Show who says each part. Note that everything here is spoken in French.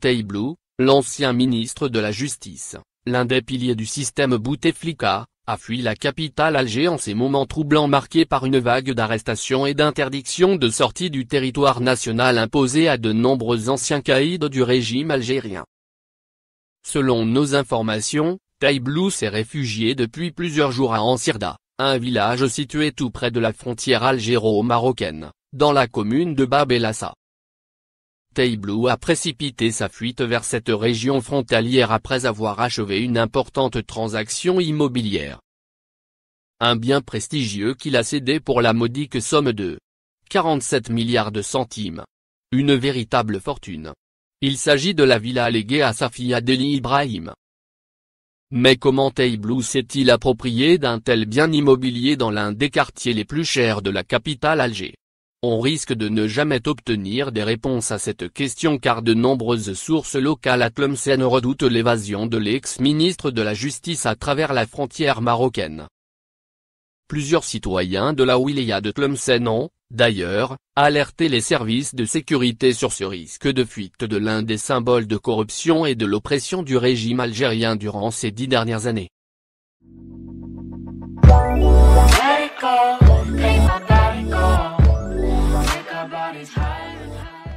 Speaker 1: Taïblou, l'ancien ministre de la Justice, l'un des piliers du système Bouteflika, a fui la capitale Alger en ces moments troublants marqués par une vague d'arrestations et d'interdictions de sortie du territoire national imposée à de nombreux anciens caïds du régime algérien. Selon nos informations, Taïblou s'est réfugié depuis plusieurs jours à Ansirda, un village situé tout près de la frontière algéro-marocaine, dans la commune de Bab Sky a précipité sa fuite vers cette région frontalière après avoir achevé une importante transaction immobilière. Un bien prestigieux qu'il a cédé pour la modique somme de 47 milliards de centimes. Une véritable fortune. Il s'agit de la villa léguée à sa fille Adélie Ibrahim. Mais comment Blue s'est-il approprié d'un tel bien immobilier dans l'un des quartiers les plus chers de la capitale Alger on risque de ne jamais obtenir des réponses à cette question car de nombreuses sources locales à Tlemcen redoutent l'évasion de l'ex-ministre de la Justice à travers la frontière marocaine. Plusieurs citoyens de la wilaya de Tlemcen ont, d'ailleurs, alerté les services de sécurité sur ce risque de fuite de l'un des symboles de corruption et de l'oppression du régime algérien durant ces dix dernières années.
Speaker 2: high.